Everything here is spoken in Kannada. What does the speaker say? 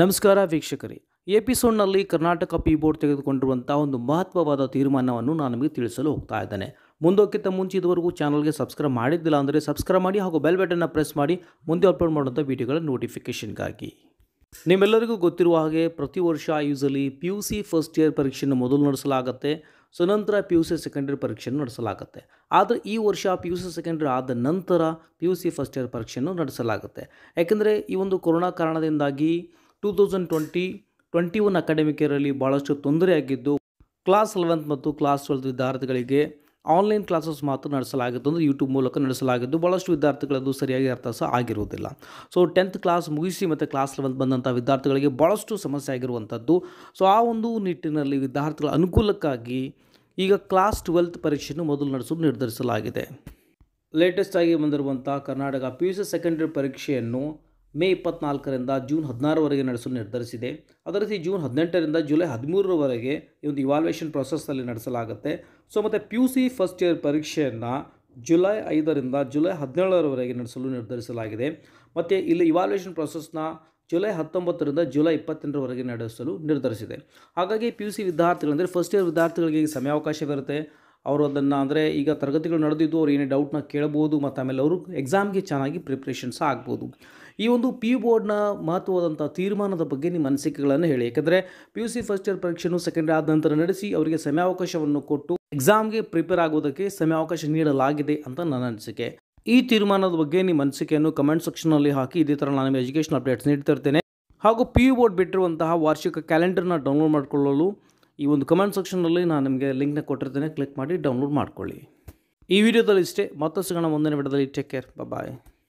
ನಮಸ್ಕಾರ ವೀಕ್ಷಕರೇ ಎಪಿಸೋಡ್ನಲ್ಲಿ ಕರ್ನಾಟಕ ಪಿ ಬೋರ್ಡ್ ತೆಗೆದುಕೊಂಡಿರುವಂಥ ಒಂದು ಮಹತ್ವವಾದ ತೀರ್ಮಾನವನ್ನು ನಾನು ನಿಮಗೆ ತಿಳಿಸಲು ಹೋಗ್ತಾ ಇದ್ದೇನೆ ಮುಂದೋಕ್ಕಿಂತ ಮುಂಚೆ ಇದುವರೆಗೂ ಚಾನಲ್ಗೆ ಸಬ್ಸ್ಕ್ರೈಬ್ ಮಾಡಿದ್ದಿಲ್ಲ ಅಂದರೆ ಸಬ್ಸ್ಕ್ರೈಬ್ ಮಾಡಿ ಹಾಗೂ ಬೆಲ್ ಬಟನ್ನ ಪ್ರೆಸ್ ಮಾಡಿ ಮುಂದೆ ಅಪ್ಲೋಡ್ ಮಾಡುವಂಥ ವೀಡಿಯೋಗಳ ನೋಟಿಫಿಕೇಷನ್ಗಾಗಿ ನಿಮ್ಮೆಲ್ಲರಿಗೂ ಗೊತ್ತಿರುವ ಹಾಗೆ ಪ್ರತಿ ವರ್ಷ usually P U C first year ಪರೀಕ್ಷೆಯನ್ನು ಮೊದಲು ನಡೆಸಲಾಗುತ್ತೆ ಸೊ ನಂತರ ಪಿ ಯು ಸಿ ಸೆಕೆಂಡರಿ ಪರೀಕ್ಷೆಯನ್ನು ನಡೆಸಲಾಗುತ್ತೆ ಆದರೆ ಈ ವರ್ಷ ಪಿ ಯು ಸಿ ಸೆಕೆಂಡರಿ ಆದ ನಂತರ P U C first year ಪರೀಕ್ಷೆಯನ್ನು ನಡೆಸಲಾಗುತ್ತೆ ಯಾಕೆಂದರೆ ಈ ಒಂದು ಕೊರೋನಾ ಕಾರಣದಿಂದಾಗಿ two thousand twenty twenty one academic ಇಯರಲ್ಲಿ ಭಾಳಷ್ಟು ತೊಂದರೆಯಾಗಿದ್ದು ಕ್ಲಾಸ್ ಲೆವೆಂತ್ ಮತ್ತು ಕ್ಲಾಸ್ ಟ್ವೆಲ್ತ್ ವಿದ್ಯಾರ್ಥಿಗಳಿಗೆ ಆನ್ಲೈನ್ ಕ್ಲಾಸಸ್ ಮಾತ್ರ ನಡೆಸಲಾಗುತ್ತೆ ಅಂದರೆ ಯೂಟ್ಯೂಬ್ ಮೂಲಕ ನಡೆಸಲಾಗಿದ್ದು ಭಾಳಷ್ಟು ವಿದ್ಯಾರ್ಥಿಗಳದ್ದು ಸರಿಯಾಗಿ ಅರ್ಥ ಸಹ ಆಗಿರುವುದಿಲ್ಲ ಸೊ ಟೆಂತ್ ಕ್ಲಾಸ್ ಮುಗಿಸಿ ಮತ್ತು ಕ್ಲಾಸ್ ಲೆವೆಂತ್ ಬಂದಂಥ ವಿದ್ಯಾರ್ಥಿಗಳಿಗೆ ಭಾಳಷ್ಟು ಸಮಸ್ಯೆ ಆಗಿರುವಂಥದ್ದು ಸೊ ಆ ಒಂದು ನಿಟ್ಟಿನಲ್ಲಿ ವಿದ್ಯಾರ್ಥಿಗಳ ಅನುಕೂಲಕ್ಕಾಗಿ ಈಗ ಕ್ಲಾಸ್ ಟ್ವೆಲ್ತ್ ಪರೀಕ್ಷೆಯನ್ನು ಮೊದಲು ನಡೆಸಲು ನಿರ್ಧರಿಸಲಾಗಿದೆ ಲೇಟೆಸ್ಟಾಗಿ ಬಂದಿರುವಂಥ Karnataka P U C secondary ಪರೀಕ್ಷೆಯನ್ನು ಮೇ ಇಪ್ಪತ್ನಾಲ್ಕರಿಂದ ಜೂನ್ ಹದಿನಾರರವರೆಗೆ ನಡೆಸಲು ನಿರ್ಧರಿಸಿದೆ ಅದೇ ರೀತಿ ಜೂನ್ ಹದಿನೆಂಟರಿಂದ ಜುಲೈ ಹದಿಮೂರರವರೆಗೆ ಈ ಒಂದು ಇವಾಲ್ವೇಷನ್ ಪ್ರೊಸೆಸ್ನಲ್ಲಿ ನಡೆಸಲಾಗುತ್ತೆ ಸೊ ಮತ್ತು P U C first year ಪರೀಕ್ಷೆಯನ್ನು ಜುಲೈ ಐದರಿಂದ ಜುಲೈ ಹದಿನೇಳರವರೆಗೆ ನಡೆಸಲು ನಿರ್ಧರಿಸಲಾಗಿದೆ ಮತ್ತು ಇಲ್ಲಿ ಇವಾಲ್ಯೂಯೇಷನ್ ಪ್ರೊಸೆಸ್ನ ಜುಲೈ ಹತ್ತೊಂಬತ್ತರಿಂದ ಜುಲೈ ಇಪ್ಪತ್ತೆಂಟರವರೆಗೆ ನಡೆಸಲು ನಿರ್ಧರಿಸಿದೆ ಹಾಗಾಗಿ ಪಿ ಯು ಸಿ ವಿದ್ಯಾರ್ಥಿಗಳಂದರೆ ಫಸ್ಟ್ ಇಯರ್ ವಿದ್ಯಾರ್ಥಿಗಳಿಗೆ ಸಮಯಾವಕಾಶವಿರುತ್ತೆ ಅವರು ಅದನ್ನು ಅಂದರೆ ಈಗ ತರಗತಿಗಳು ನಡೆದಿದ್ದು ಅವ್ರು ಏನೇ ಡೌಟ್ನ ಕೇಳಬಹುದು ಮತ್ತು ಆಮೇಲೆ ಅವರು ಎಕ್ಸಾಮ್ಗೆ ಚೆನ್ನಾಗಿ ಪ್ರಿಪ್ರೇಷನ್ಸ್ ಆಗ್ಬೋದು ಈ ಒಂದು ಪಿ ಯು ಬೋರ್ಡ್ನ ಮಹತ್ವವಾದಂಥ ತೀರ್ಮಾನದ ಬಗ್ಗೆ ನಿಮ್ಮ ಅನಿಸಿಕೆಗಳನ್ನು ಹೇಳಿ ಯಾಕಂದರೆ P U C first year ಪರೀಕ್ಷೆಯನ್ನು ಸೆಕೆಂಡ್ ಆದ ನಂತರ ನಡೆಸಿ ಅವರಿಗೆ ಸಮಯಾವಕಾಶವನ್ನು ಕೊಟ್ಟು ಎಕ್ಸಾಮ್ಗೆ ಪ್ರಿಪೇರ್ ಆಗೋದಕ್ಕೆ ಸಮಯಾವಕಾಶ ನೀಡಲಾಗಿದೆ ಅಂತ ನನ್ನ ಅನಿಸಿಕೆ ಈ ತೀರ್ಮಾನದ ಬಗ್ಗೆ ನಿಮ್ಮ ಅನಿಸಿಕೆಯನ್ನು ಕಮೆಂಟ್ ಸೆಕ್ಷನ್ನಲ್ಲಿ ಹಾಕಿ ಇದೇ ಥರ ನಾನು ಎಜುಕೇಷನ್ ಅಪ್ಡೇಟ್ಸ್ ನೀಡ್ತಿರ್ತೇನೆ ಹಾಗೂ ಪಿ ಯು ಬೋರ್ಡ್ ಬಿಟ್ಟಿರುವಂತಹ ವಾರ್ಷಿಕ ಕ್ಯಾಲೆಂಡರ್ನ ಡೌನ್ಲೋಡ್ ಮಾಡಿಕೊಳ್ಳಲು ಈ ಒಂದು ಕಮೆಂಟ್ ಸೆಕ್ಷನಲ್ಲಿ ನಾನು ನಿಮಗೆ ಲಿಂಕ್ನ ಕೊಟ್ಟಿರ್ತೇನೆ ಕ್ಲಿಕ್ ಮಾಡಿ ಡೌನ್ಲೋಡ್ ಮಾಡಿಕೊಳ್ಳಿ ಈ ವಿಡಿಯೋದಲ್ಲಿ ಇಷ್ಟೇ ಮತ್ತಷ್ಟು ಗಣ ಒಂದನೇ ವಿಡಿಯೋದಲ್ಲಿ ಟೇಕ್ ಕೇರ್ ಬಾಯ್